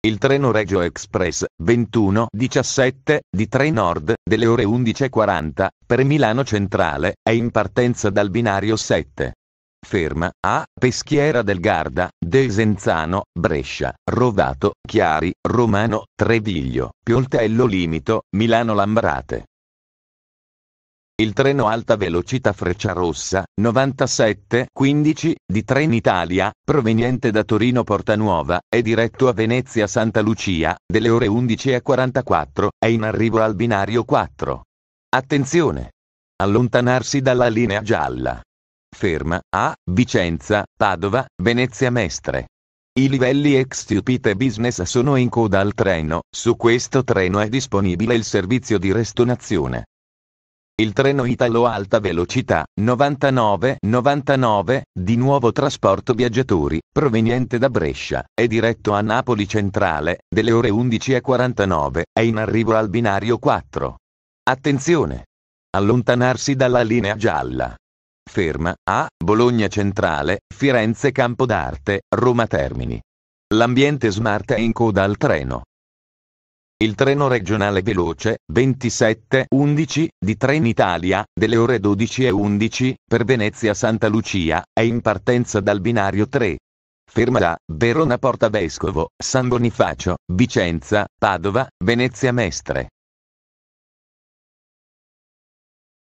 Il treno Regio Express 21-17 di Trenord delle ore 11.40 per Milano Centrale è in partenza dal binario 7. Ferma a Peschiera del Garda, Desenzano, Brescia, Rovato, Chiari, Romano, Treviglio, Pioltello Limito, Milano Lambrate. Il treno alta velocità Freccia Rossa, 97-15, di Trenitalia, proveniente da Torino Porta Nuova, è diretto a Venezia Santa Lucia, delle ore 11.44, è in arrivo al binario 4. Attenzione! Allontanarsi dalla linea gialla. Ferma, a, Vicenza, Padova, Venezia Mestre. I livelli Extupit e Business sono in coda al treno, su questo treno è disponibile il servizio di restonazione. Il treno Italo Alta Velocità 9999, di nuovo trasporto viaggiatori, proveniente da Brescia, è diretto a Napoli Centrale, delle ore 11.49, è in arrivo al binario 4. Attenzione! Allontanarsi dalla linea gialla. Ferma a Bologna Centrale, Firenze Campo d'Arte, Roma Termini. L'ambiente smart è in coda al treno. Il treno regionale veloce 27-11 di Trenitalia, delle ore 12.11 per Venezia Santa Lucia, è in partenza dal binario 3. Ferma da Verona Porta Vescovo, San Bonifacio, Vicenza, Padova, Venezia Mestre.